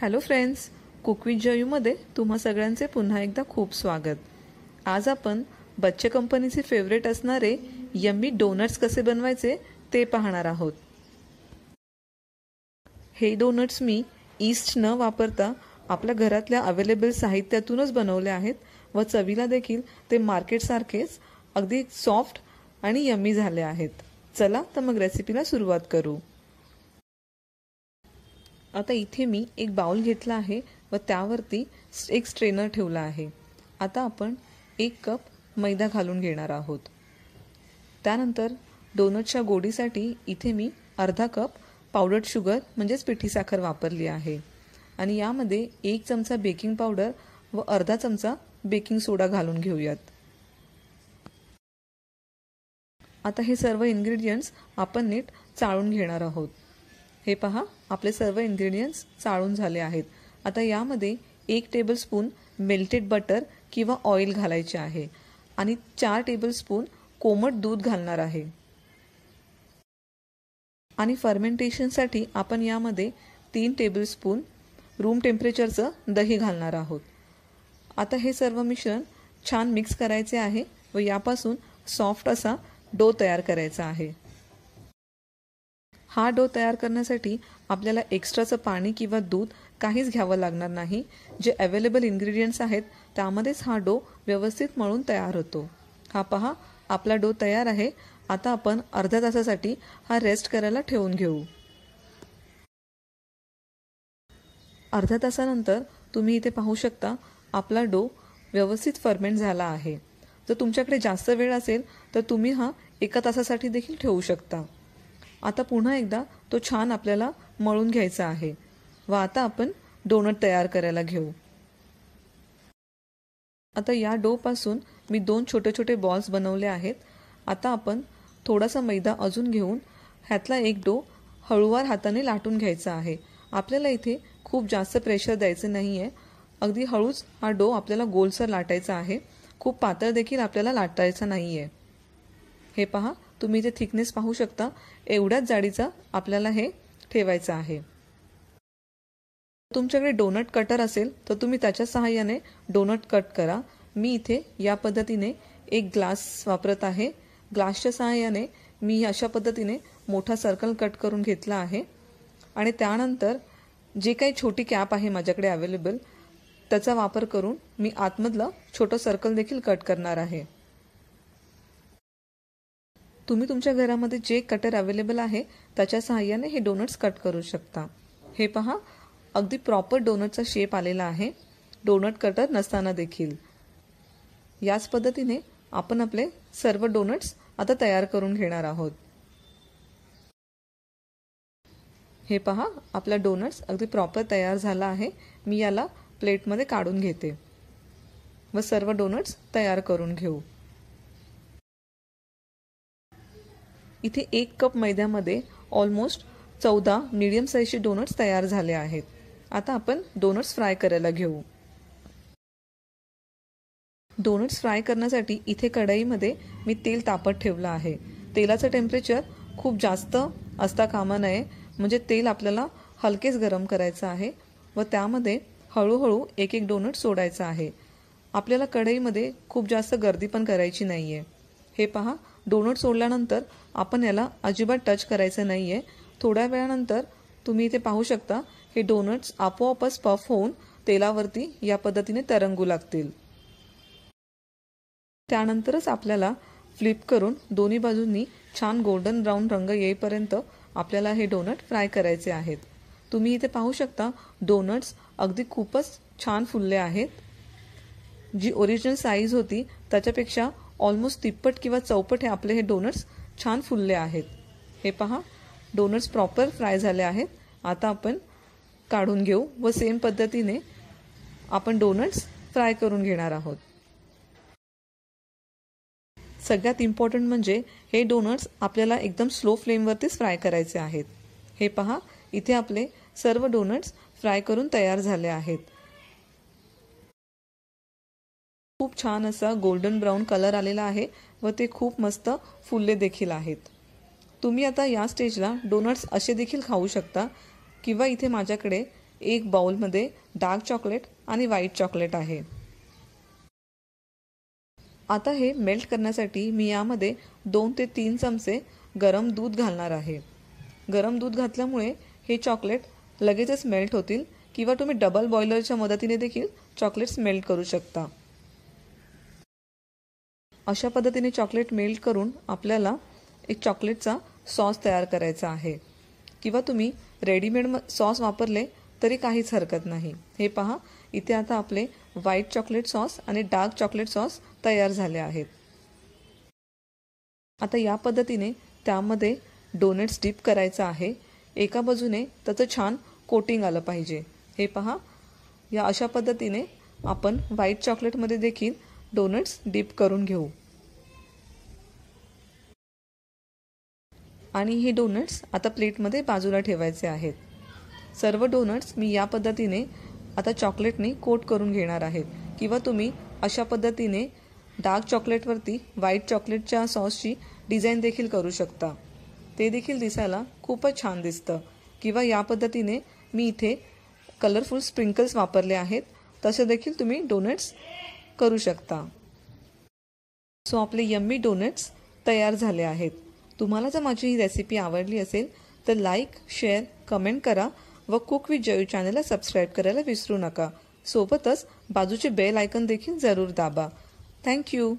hello friends कुकविज जयूमध्ये तुम्हा सगळ्यांचे पुन्हा एकदा खूप स्वागत आज आपण बच्चे कंपनीचे फेवरेट असणारे यम्मी डोनट्स कसे बनवायचे ते पाहणार आहोत हे डोनट्स मी ईस्ट न वापरता आपल्या घरातल्या अवेलेबल साहित्यातूनच बनवले आहेत व चवीला देखील ते मार्केटसारखेच अगदी सॉफ्ट आणि यम्मी झाले आहेत चला तर मग रेसिपीला सुरुवात करू आता इथे मी एक बाउल घेतला आहे व त्यावरती एक स्ट्रेनर ठेवला आहे आता आपण एक कप मैदा घालून घेणार आहोत त्यानंतर डोनटच्या गोडीसाठी इथे मी अर्धा कप पावडर शुगर म्हणजेच पिठी साखर वापरली आहे आणि यामध्ये एक चमचा बेकिंग पावडर व अर्धा चमचा बेकिंग सोडा घालून घेऊयात आता हे सर्व इन्ग्रेडियंट्स आपण नीट चाळून घेणार आहोत हे पहा आपले सर्व इन्ग्रेडियंट्स चाळून झाले आहेत आता यामध्ये एक टेबलस्पून मेल्टेड बटर किंवा ऑइल घालायचे आहे आणि चार टेबलस्पून कोमट दूध घालणार आहे आणि फर्मेंटेशनसाठी आपण यामध्ये तीन टेबलस्पून रूम टेम्परेचरचं दही घालणार आहोत आता हे सर्व मिश्रण छान मिक्स करायचे आहे व यापासून सॉफ्ट असा डो तयार करायचा आहे हा डो तयार करण्यासाठी आपल्याला एक्स्ट्राचं पाणी किंवा दूध काहीच घ्यावं लागणार नाही जे अवेलेबल इन्ग्रेडियंट्स आहेत त्यामध्येच हा डो व्यवस्थित मळून तयार होतो हा पहा आपला डो तयार आहे आता आपण अर्ध्या तासासाठी हा रेस्ट करायला ठेवून घेऊ अर्ध्या तासानंतर तुम्ही इथे पाहू शकता आपला डो व्यवस्थित फर्मेंट झाला आहे जर तुमच्याकडे जास्त वेळ असेल तर तुम्ही हा एका तासासाठी देखील ठेवू शकता आता पुन्हा एकदा तो छान आपल्याला मळून घ्यायचा आहे व आता आपण डोनट तयार करायला घेऊ आता या डोपासून मी दोन छोटे छोटे बॉल्स बनवले आहेत आता आपण थोडासा मैदा अजून घेऊन ह्यातला एक डो हळूवार हाताने लाटून घ्यायचा आहे आपल्याला इथे खूप जास्त प्रेशर द्यायचं नाही आहे अगदी हळूच हा डो आपल्याला गोलसर लाटायचा आहे खूप पातळ देखील आपल्याला लाटायचा नाही आहे हे पहा तुम्ही इथे थिकनेस पाहू शकता एवढ्याच जाडीचा आपल्याला हे ठेवायचं आहे तुमच्याकडे डोनट कटर असेल तर तुम्ही त्याच्या सहाय्याने डोनट कट करा मी इथे या पद्धतीने एक ग्लास वापरत आहे ग्लासच्या सहाय्याने मी अशा पद्धतीने मोठा सर्कल कट करून घेतला आहे आणि त्यानंतर जे काही छोटी कॅप आहे माझ्याकडे अवेलेबल त्याचा वापर करून मी आतमधलं छोटं सर्कल देखील कट करणार आहे तुम्ही तुमच्या घरामध्ये जे कटर अवेलेबल आहे त्याच्या सहाय्याने हे डोनट्स कट करू शकता हे पहा अगदी प्रॉपर डोनटचा शेप आलेला आहे डोनट कटर नसताना देखील याच पद्धतीने आपण आपले सर्व डोनट्स आता तयार करून घेणार आहोत हे पहा आपला डोनट्स अगदी प्रॉपर तयार झाला आहे मी याला प्लेटमध्ये काढून घेते व सर्व डोनट्स तयार करून घेऊ इथे एक कप मैद्यामध्ये ऑलमोस्ट चौदा मिडियम साईजचे डोनट्स तयार झाले आहेत आता आपण डोनट्स फ्राय करायला घेऊ डोनट्स फ्राय करण्यासाठी इथे कढईमध्ये मी तेल तापत ठेवलं आहे तेलाचं टेम्परेचर खूप जास्त असता कामा नये म्हणजे तेल आपल्याला हलकेच गरम करायचं आहे व त्यामध्ये हळूहळू एक एक डोनट सोडायचा आहे आपल्याला कढईमध्ये खूप जास्त गर्दी पण करायची नाही आहे हे पहा डोनट सोडल्यानंतर आपण याला अजिबात टच करायचं नाही आहे थोड्या वेळानंतर तुम्ही इथे पाहू शकता हे डोनट्स आपोआपच पफ होऊन तेलावरती या पद्धतीने तरंगू लागतील त्यानंतरच आपल्याला फ्लिप करून दोन्ही बाजूंनी छान गोल्डन ब्राऊन रंग येईपर्यंत आपल्याला हे डोनट फ्राय करायचे आहेत तुम्ही इथे पाहू शकता डोनट्स अगदी खूपच छान फुलले आहेत जी ओरिजिनल साईज होती त्याच्यापेक्षा ऑलमोस्ट तिप्पट किंवा चौपट हे आपले हे डोनट्स छान फुलले आहेत हे पहा डोनट्स प्रॉपर फ्राय झाले आहेत आता आपण काढून घेऊ व सेम पद्धतीने आपण डोनट्स फ्राय करून घेणार आहोत सगळ्यात इम्पॉर्टंट म्हणजे हे डोनट्स आपल्याला एकदम स्लो फ्लेमवरतीच फ्राय करायचे आहेत हे पहा इथे आपले सर्व डोनट्स फ्राय करून तयार झाले आहेत खूप छान असा गोल्डन ब्राऊन कलर आलेला आहे व ते खूप मस्त फुलले देखील आहेत तुम्ही आता या स्टेजला डोनट्स असे देखील खाऊ शकता किंवा इथे माझ्याकडे एक बाउलमध्ये डार्क चॉकलेट आणि व्हाईट चॉकलेट आहे आता हे मेल्ट करण्यासाठी मी यामध्ये दोन ते तीन चमचे गरम दूध घालणार आहे गरम दूध घातल्यामुळे हे चॉकलेट लगेचच मेल्ट होतील किंवा तुम्ही डबल बॉयलरच्या मदतीने देखील चॉकलेट्स मेल्ट करू शकता अशा पद्धतीने चॉकलेट मेल्ट करून आपल्याला एक चॉकलेटचा सॉस तयार करायचा आहे किंवा तुम्ही रेडीमेड सॉस वापरले तरी काहीच हरकत नाही हे पहा इथे आता आपले व्हाईट चॉकलेट सॉस आणि डार्क चॉकलेट सॉस तयार झाले आहेत आता या पद्धतीने त्यामध्ये डोनट्स डीप करायचं आहे एका बाजूने त्याचं छान कोटिंग आलं पाहिजे हे पहा या अशा पद्धतीने आपण व्हाईट चॉकलेटमध्ये देखील डोनट्स डीप करून घेऊ आणि हे डोनट्स आता प्लेटमध्ये बाजूला ठेवायचे आहेत सर्व डोनट्स मी या पद्धतीने आता चॉकलेटने कोट करून घेणार आहेत किंवा तुम्ही अशा पद्धतीने डार्क चॉकलेटवरती व्हाईट चॉकलेटच्या सॉसची डिझाईन देखील करू शकता ते देखील दिसायला खूपच छान दिसतं किंवा या पद्धतीने मी इथे कलरफुल स्प्रिंकल्स वापरले आहेत तसे देखील तुम्ही डोनट्स करू शकता सो आपले यम्मी डोनट्स तयार झाले आहेत तुम्हाला जर माझी ही रेसिपी आवडली असेल तर लाईक शेअर कमेंट करा व कुक विथ जयू चॅनलला सबस्क्राईब करायला विसरू नका सोबतच बाजूचे बेल आयकन देखील जरूर दाबा थँक्यू